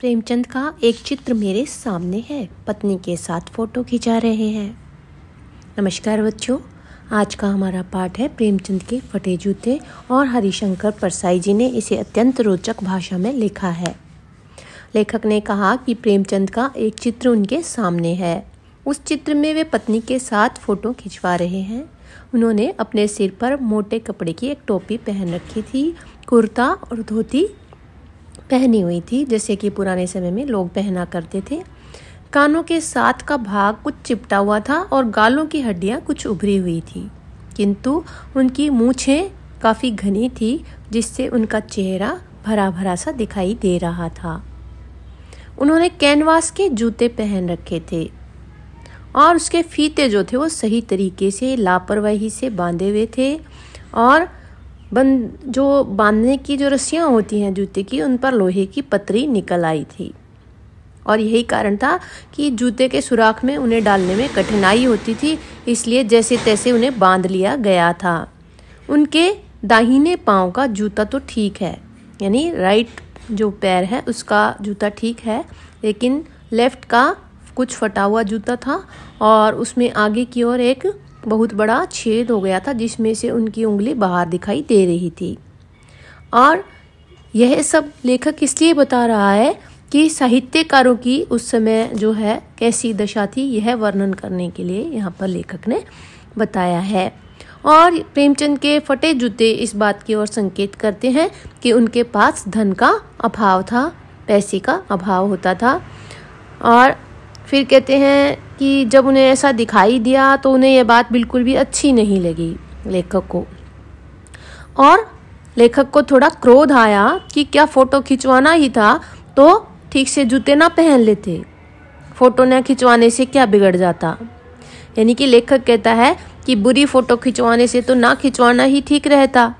प्रेमचंद का एक चित्र मेरे सामने है पत्नी के साथ फ़ोटो खिंचा रहे हैं नमस्कार बच्चों आज का हमारा पाठ है प्रेमचंद के फटे जूते और हरिशंकर परसाई जी ने इसे अत्यंत रोचक भाषा में लिखा है लेखक ने कहा कि प्रेमचंद का एक चित्र उनके सामने है उस चित्र में वे पत्नी के साथ फ़ोटो खिंचवा रहे हैं उन्होंने अपने सिर पर मोटे कपड़े की एक टोपी पहन रखी थी कुर्ता और धोती पहनी हुई थी जैसे कि पुराने समय में लोग पहना करते थे कानों के साथ का भाग कुछ चिपटा हुआ था और गालों की हड्डियां कुछ उभरी हुई थी किंतु उनकी मूछें काफ़ी घनी थी जिससे उनका चेहरा भरा भरा सा दिखाई दे रहा था उन्होंने कैनवास के जूते पहन रखे थे और उसके फीते जो थे वो सही तरीके से लापरवाही से बांधे हुए थे और बंद जो बांधने की जो रस्सियाँ होती हैं जूते की उन पर लोहे की पतरी निकल आई थी और यही कारण था कि जूते के सुराख में उन्हें डालने में कठिनाई होती थी इसलिए जैसे तैसे उन्हें बांध लिया गया था उनके दाहिने पाँव का जूता तो ठीक है यानी राइट जो पैर है उसका जूता ठीक है लेकिन लेफ़्ट का कुछ फटा हुआ जूता था और उसमें आगे की ओर एक बहुत बड़ा छेद हो गया था जिसमें से उनकी उंगली बाहर दिखाई दे रही थी और यह सब लेखक इसलिए बता रहा है कि साहित्यकारों की उस समय जो है कैसी दशा थी यह वर्णन करने के लिए यहाँ पर लेखक ने बताया है और प्रेमचंद के फटे जूते इस बात की ओर संकेत करते हैं कि उनके पास धन का अभाव था पैसे का अभाव होता था और फिर कहते हैं कि जब उन्हें ऐसा दिखाई दिया तो उन्हें यह बात बिल्कुल भी अच्छी नहीं लगी लेखक को और लेखक को थोड़ा क्रोध आया कि क्या फ़ोटो खिंचवाना ही था तो ठीक से जूते ना पहन लेते फ़ोटो ना खिंचवाने से क्या बिगड़ जाता यानी कि लेखक कहता है कि बुरी फ़ोटो खिंचवाने से तो ना खिंचवाना ही ठीक रहता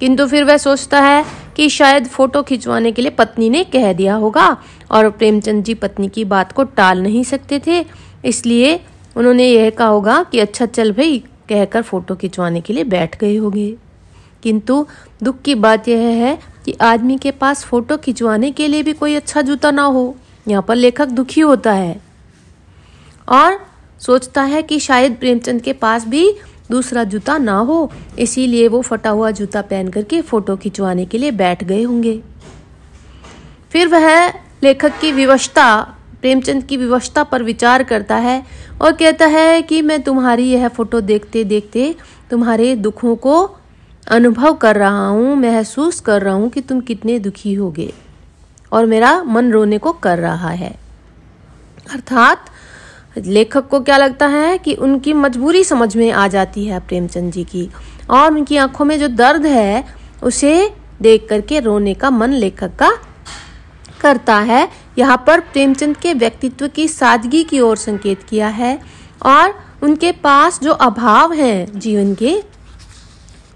किंतु फिर वह सोचता है कि शायद फोटो खिंचवाने के लिए पत्नी ने कह दिया होगा और प्रेमचंद जी पत्नी की बात को टाल नहीं सकते थे इसलिए उन्होंने यह कहा होगा कि अच्छा चल भाई कहकर फोटो खिंचवाने के लिए बैठ गए होंगे किंतु दुख की बात यह है कि आदमी के पास फोटो खिंचवाने के लिए भी कोई अच्छा जूता ना हो यहाँ पर लेखक दुखी होता है और सोचता है कि शायद प्रेमचंद के पास भी दूसरा जूता ना हो इसीलिए वो फटा हुआ जूता पहन करके फ़ोटो खिंचवाने के लिए बैठ गए होंगे फिर वह लेखक की विवशता प्रेमचंद की विवशता पर विचार करता है और कहता है कि मैं तुम्हारी यह फ़ोटो देखते देखते तुम्हारे दुखों को अनुभव कर रहा हूँ महसूस कर रहा हूँ कि तुम कितने दुखी होगे और मेरा मन रोने को कर रहा है अर्थात लेखक को क्या लगता है कि उनकी मजबूरी समझ में आ जाती है प्रेमचंद जी की और उनकी आंखों में जो दर्द है उसे देख करके रोने का मन लेखक का करता है यहाँ पर प्रेमचंद के व्यक्तित्व की सादगी की ओर संकेत किया है और उनके पास जो अभाव हैं जीवन के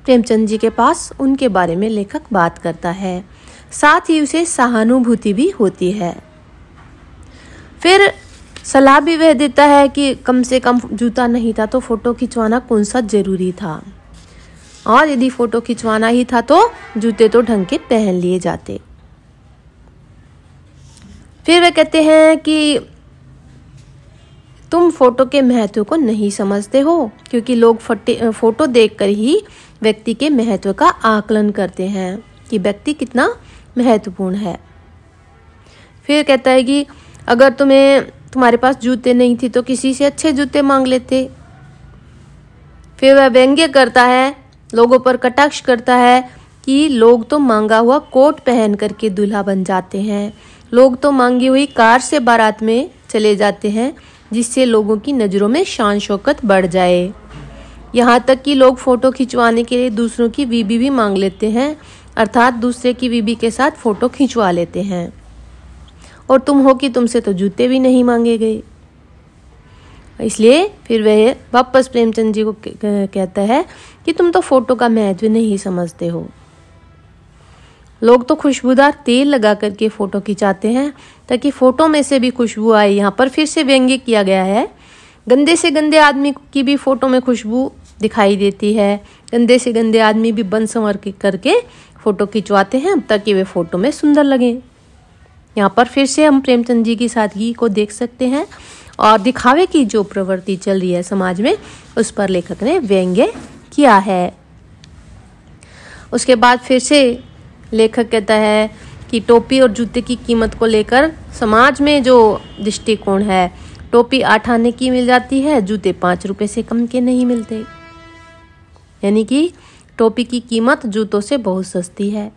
प्रेमचंद जी के पास उनके बारे में लेखक बात करता है साथ ही उसे सहानुभूति भी होती है फिर सलाह भी वह देता है कि कम से कम जूता नहीं था तो फ़ोटो खिंचवाना कौन सा ज़रूरी था और यदि फ़ोटो खिंचवाना ही था तो जूते तो ढंग के पहन लिए जाते फिर वह कहते हैं कि तुम फोटो के महत्व को नहीं समझते हो क्योंकि लोग फटे फोटो देखकर ही व्यक्ति के महत्व का आकलन करते हैं कि व्यक्ति कितना महत्वपूर्ण है फिर कहता है कि अगर तुम्हें तुम्हारे पास जूते नहीं थे तो किसी से अच्छे जूते मांग लेते फिर वह व्यंग्य करता है लोगों पर कटाक्ष करता है कि लोग तो मांगा हुआ कोट पहन करके दूल्हा बन जाते हैं लोग तो मांगी हुई कार से बारात में चले जाते हैं जिससे लोगों की नज़रों में शान शौकत बढ़ जाए यहाँ तक कि लोग फ़ोटो खिंचवाने के लिए दूसरों की बीबी भी मांग लेते हैं अर्थात दूसरे की बीबी के साथ फ़ोटो खिंचवा लेते हैं और तुम हो कि तुमसे तो जूते भी नहीं मांगे गए इसलिए फिर वह वापस प्रेमचंद जी को कहता है कि तुम तो फोटो का महत्व नहीं समझते हो लोग तो खुशबूदार तेल लगा करके फोटो खिंचाते हैं ताकि फोटो में से भी खुशबू आए यहाँ पर फिर से व्यंग्य किया गया है गंदे से गंदे आदमी की भी फोटो में खुशबू दिखाई देती है गंदे से गंदे आदमी भी बन संवर करके फोटो खिंचवाते हैं ताकि वे फोटो में सुंदर लगें यहाँ पर फिर से हम प्रेमचंद जी की सादगी को देख सकते हैं और दिखावे की जो प्रवृत्ति चल रही है समाज में उस पर लेखक ने व्यंग्य किया है उसके बाद फिर से लेखक कहता है कि टोपी और जूते की कीमत को लेकर समाज में जो दृष्टिकोण है टोपी आठ आने की मिल जाती है जूते पाँच रुपए से कम के नहीं मिलते यानी कि टोपी की कीमत जूतों से बहुत सस्ती है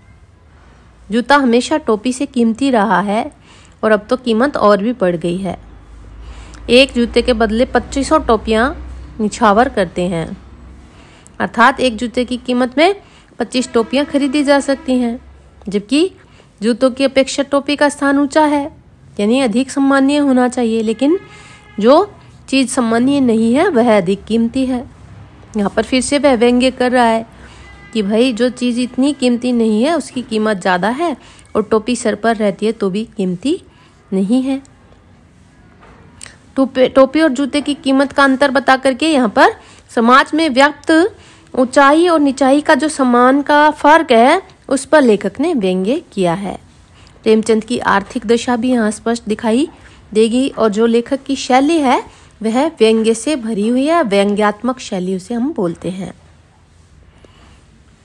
जूता हमेशा टोपी से कीमती रहा है और अब तो कीमत और भी बढ़ गई है एक जूते के बदले 2500 टोपियाँ निछावर करते हैं अर्थात एक जूते की कीमत में 25 टोपियाँ खरीदी जा सकती हैं जबकि जूतों की अपेक्षा टोपी का स्थान ऊंचा है यानी अधिक सम्मानीय होना चाहिए लेकिन जो चीज़ सम्मानीय नहीं है वह अधिक कीमती है यहाँ पर फिर से वह व्यंग्य कर रहा है कि भाई जो चीज़ इतनी कीमती नहीं है उसकी कीमत ज़्यादा है और टोपी सर पर रहती है तो भी कीमती नहीं है टोपी टोपी और जूते की कीमत का अंतर बता करके यहाँ पर समाज में व्यक्त ऊंचाई और निचाई का जो सम्मान का फर्क है उस पर लेखक ने व्यंग्य किया है प्रेमचंद की आर्थिक दशा भी यहाँ स्पष्ट दिखाई देगी और जो लेखक की शैली है वह व्यंग्य से भरी हुई है व्यंग्यात्मक शैली उसे हम बोलते हैं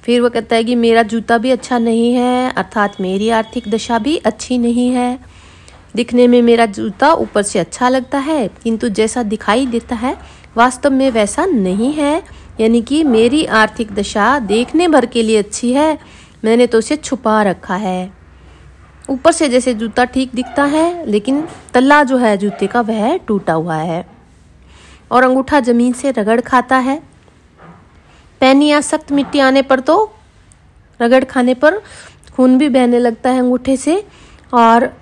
फिर वो कहता है कि मेरा जूता भी अच्छा नहीं है अर्थात मेरी आर्थिक दशा भी अच्छी नहीं है दिखने में मेरा जूता ऊपर से अच्छा लगता है किंतु जैसा दिखाई देता है वास्तव में वैसा नहीं है यानी कि मेरी आर्थिक दशा देखने भर के लिए अच्छी है मैंने तो उसे छुपा रखा है ऊपर से जैसे जूता ठीक दिखता है लेकिन तल्ला जो है जूते का वह टूटा हुआ है और अंगूठा ज़मीन से रगड़ खाता है पैनी या सख्त मिट्टी आने पर तो रगड़ खाने पर खून भी बहने लगता है अंगूठे से और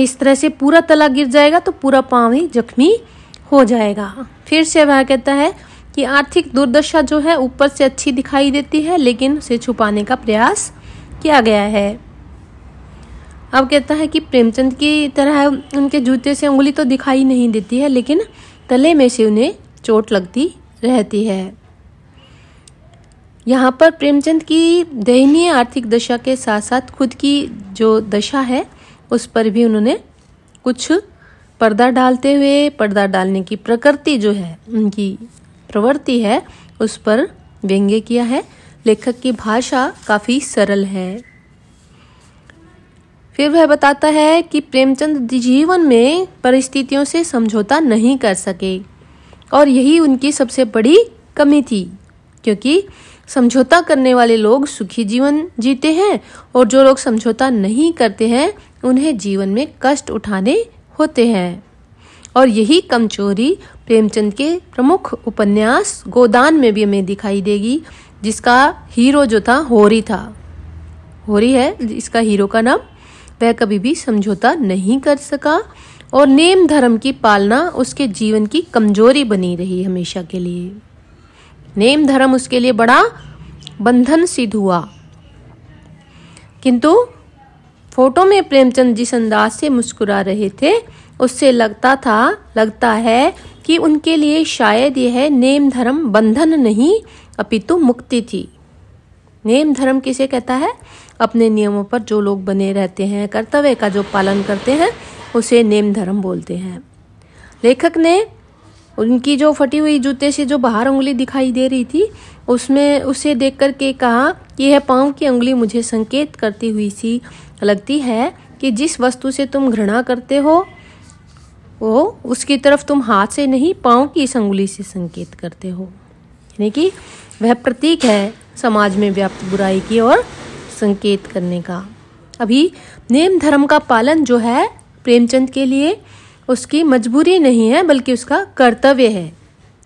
इस तरह से पूरा तला गिर जाएगा तो पूरा पाँव ही जख्मी हो जाएगा फिर से वह कहता है कि आर्थिक दुर्दशा जो है ऊपर से अच्छी दिखाई देती है लेकिन उसे छुपाने का प्रयास किया गया है अब कहता है कि प्रेमचंद की तरह उनके जूते से उंगली तो दिखाई नहीं देती है लेकिन तले में से उन्हें चोट लगती रहती है यहाँ पर प्रेमचंद की दयनीय आर्थिक दशा के साथ साथ खुद की जो दशा है उस पर भी उन्होंने कुछ पर्दा डालते हुए पर्दा डालने की प्रकृति जो है उनकी प्रवृत्ति है उस पर व्यंग्य किया है लेखक की भाषा काफ़ी सरल है फिर वह बताता है कि प्रेमचंद जीवन में परिस्थितियों से समझौता नहीं कर सके और यही उनकी सबसे बड़ी कमी थी क्योंकि समझौता करने वाले लोग सुखी जीवन जीते हैं और जो लोग समझौता नहीं करते हैं उन्हें जीवन में कष्ट उठाने होते हैं और यही कमजोरी प्रेमचंद के प्रमुख उपन्यास गोदान में भी हमें दिखाई देगी जिसका हीरो जो था होरी था होरी है इसका हीरो का नाम वह कभी भी समझौता नहीं कर सका और नेम धर्म की पालना उसके जीवन की कमजोरी बनी रही हमेशा के लिए नेम धर्म उसके लिए बड़ा बंधन सिद्ध हुआ किंतु फोटो में प्रेमचंद जिस अंदाज से मुस्कुरा रहे थे उससे लगता था लगता है कि उनके लिए शायद यह नेम धर्म बंधन नहीं अपितु मुक्ति थी नेम धर्म किसे कहता है अपने नियमों पर जो लोग बने रहते हैं कर्तव्य का जो पालन करते हैं उसे नेम धर्म बोलते हैं लेखक ने उनकी जो फटी हुई जूते से जो बाहर उंगली दिखाई दे रही थी उसमें उसे देख करके कहा कि यह पाँव की उंगली मुझे संकेत करती हुई सी लगती है कि जिस वस्तु से तुम घृणा करते हो वो उसकी तरफ तुम हाथ से नहीं पाँव की इस उंगली से संकेत करते हो यानी कि वह प्रतीक है समाज में व्याप्त बुराई की और संकेत करने का अभी नेम धर्म का पालन जो है प्रेमचंद के लिए उसकी मजबूरी नहीं है बल्कि उसका कर्तव्य है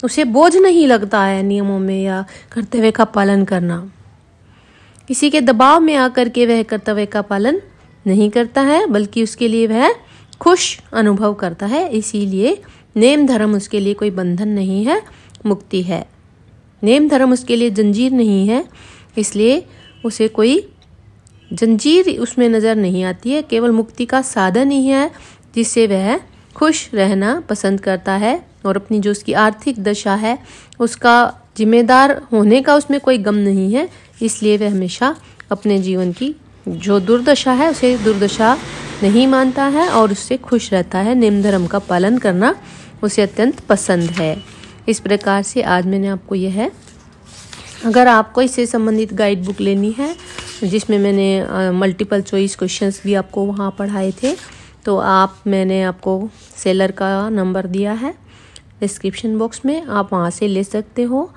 उसे बोझ नहीं लगता है नियमों में या कर्तव्य का पालन करना किसी के दबाव में आकर के वह कर्तव्य का पालन नहीं करता है बल्कि उसके लिए वह खुश अनुभव करता है इसीलिए नेम धर्म उसके लिए कोई बंधन नहीं है मुक्ति है नेम धर्म उसके लिए जंजीर नहीं है इसलिए उसे कोई जंजीर उसमें नज़र नहीं आती है केवल मुक्ति का साधन ही है जिससे वह खुश रहना पसंद करता है और अपनी जो उसकी आर्थिक दशा है उसका जिम्मेदार होने का उसमें कोई गम नहीं है इसलिए वह हमेशा अपने जीवन की जो दुर्दशा है उसे दुर्दशा नहीं मानता है और उससे खुश रहता है निम्न धर्म का पालन करना उसे अत्यंत पसंद है इस प्रकार से आज मैंने आपको यह है अगर आपको इससे संबंधित गाइड बुक लेनी है जिसमें मैंने मल्टीपल चॉइस क्वेश्चंस भी आपको वहाँ पढ़ाए थे तो आप मैंने आपको सेलर का नंबर दिया है डिस्क्रिप्शन बॉक्स में आप वहाँ से ले सकते हो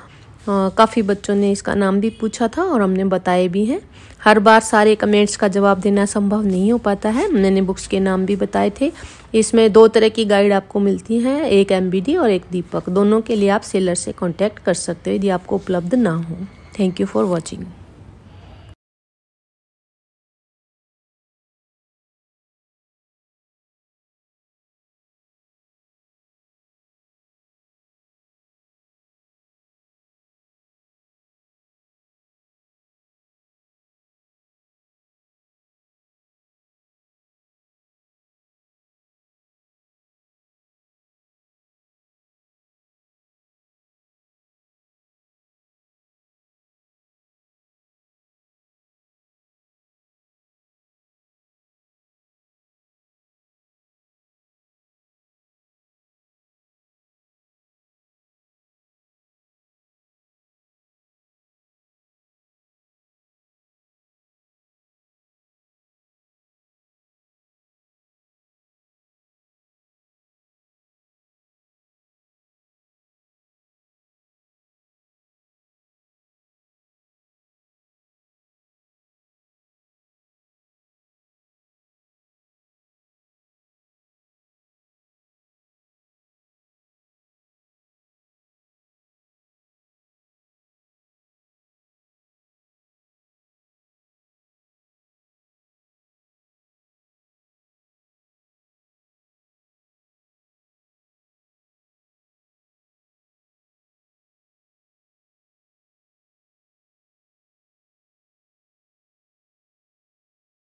काफ़ी बच्चों ने इसका नाम भी पूछा था और हमने बताए भी हैं हर बार सारे कमेंट्स का जवाब देना संभव नहीं हो पाता है मैंने बुक्स के नाम भी बताए थे इसमें दो तरह की गाइड आपको मिलती हैं एक एम और एक दीपक दोनों के लिए आप सेलर से कॉन्टैक्ट कर सकते हो यदि आपको उपलब्ध ना हो थैंक यू फॉर वॉचिंग